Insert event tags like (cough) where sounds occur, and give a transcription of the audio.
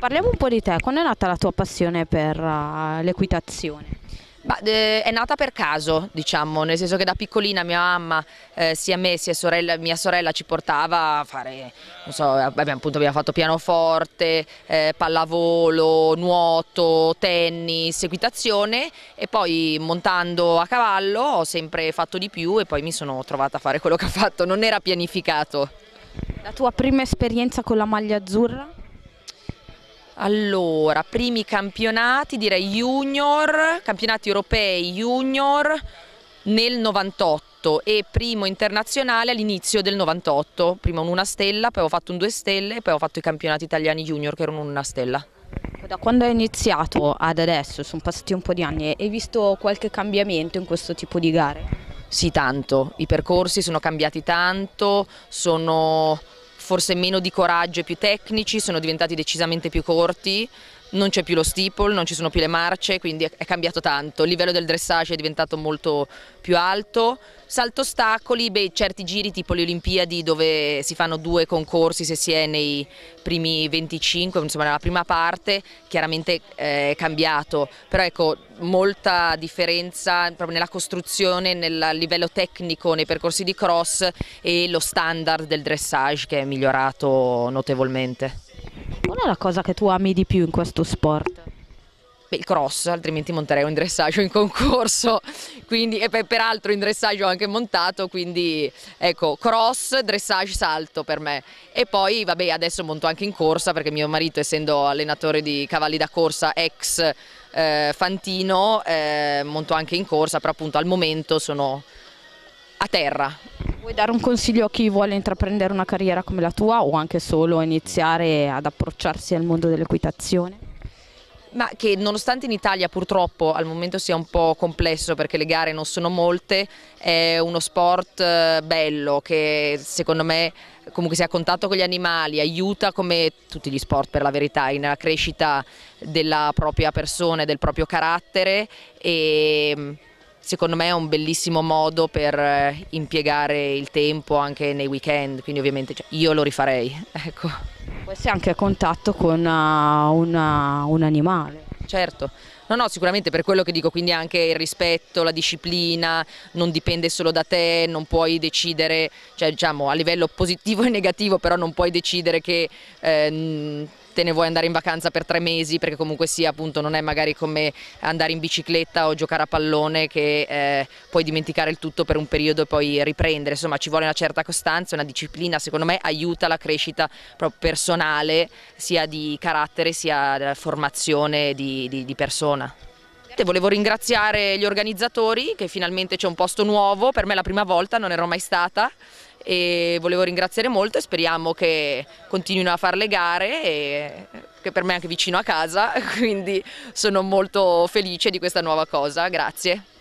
Parliamo un po' di te, quando è nata la tua passione per uh, l'equitazione? Bah, eh, è nata per caso, diciamo, nel senso che da piccolina mia mamma, eh, sia me sia sorella, mia sorella ci portava a fare, non so, abbiamo, appunto, abbiamo fatto pianoforte, eh, pallavolo, nuoto, tennis, equitazione e poi montando a cavallo ho sempre fatto di più e poi mi sono trovata a fare quello che ho fatto, non era pianificato. La tua prima esperienza con la maglia azzurra? Allora, primi campionati, direi junior, campionati europei junior nel 98 e primo internazionale all'inizio del 98, prima un una stella, poi ho fatto un due stelle e poi ho fatto i campionati italiani junior che erano una stella. Da quando hai iniziato ad adesso, sono passati un po' di anni, hai visto qualche cambiamento in questo tipo di gare? Sì, tanto, i percorsi sono cambiati tanto, sono forse meno di coraggio e più tecnici, sono diventati decisamente più corti non c'è più lo steeple, non ci sono più le marce, quindi è cambiato tanto, il livello del dressage è diventato molto più alto, salto ostacoli, beh, certi giri tipo le Olimpiadi dove si fanno due concorsi se si è nei primi 25, insomma nella prima parte, chiaramente eh, è cambiato, però ecco molta differenza proprio nella costruzione, nel livello tecnico nei percorsi di cross e lo standard del dressage che è migliorato notevolmente la cosa che tu ami di più in questo sport? Beh, il cross, altrimenti monterei un dressaggio in concorso, quindi, e per, peraltro in dressaggio anche montato, quindi ecco, cross, dressage, salto per me. E poi, vabbè, adesso monto anche in corsa perché mio marito, essendo allenatore di cavalli da corsa, ex eh, Fantino, eh, monto anche in corsa, però appunto al momento sono a terra, Vuoi dare un consiglio a chi vuole intraprendere una carriera come la tua o anche solo iniziare ad approcciarsi al mondo dell'equitazione? Ma che nonostante in Italia purtroppo al momento sia un po' complesso perché le gare non sono molte, è uno sport eh, bello che secondo me comunque si ha contatto con gli animali, aiuta come tutti gli sport per la verità, nella crescita della propria persona e del proprio carattere e secondo me è un bellissimo modo per eh, impiegare il tempo anche nei weekend, quindi ovviamente cioè, io lo rifarei. (laughs) Ecco. Questo è anche a contatto con una, eh, una, un animale. Certo, No, no, sicuramente per quello che dico, quindi anche il rispetto, la disciplina, non dipende solo da te, non puoi decidere, cioè diciamo a livello positivo (laughs) e negativo, però non puoi decidere che... Ehm, te ne vuoi andare in vacanza per tre mesi perché comunque sia appunto non è magari come andare in bicicletta o giocare a pallone che eh, puoi dimenticare il tutto per un periodo e poi riprendere insomma ci vuole una certa costanza una disciplina secondo me aiuta la crescita proprio personale sia di carattere sia della formazione di, di, di persona zona. Volevo ringraziare gli organizzatori che finalmente c'è un posto nuovo, per me è la prima volta, non ero mai stata e volevo ringraziare molto e speriamo che continuino a fare le gare e che per me è anche vicino a casa, (laughs) quindi sono molto felice di questa nuova cosa, grazie.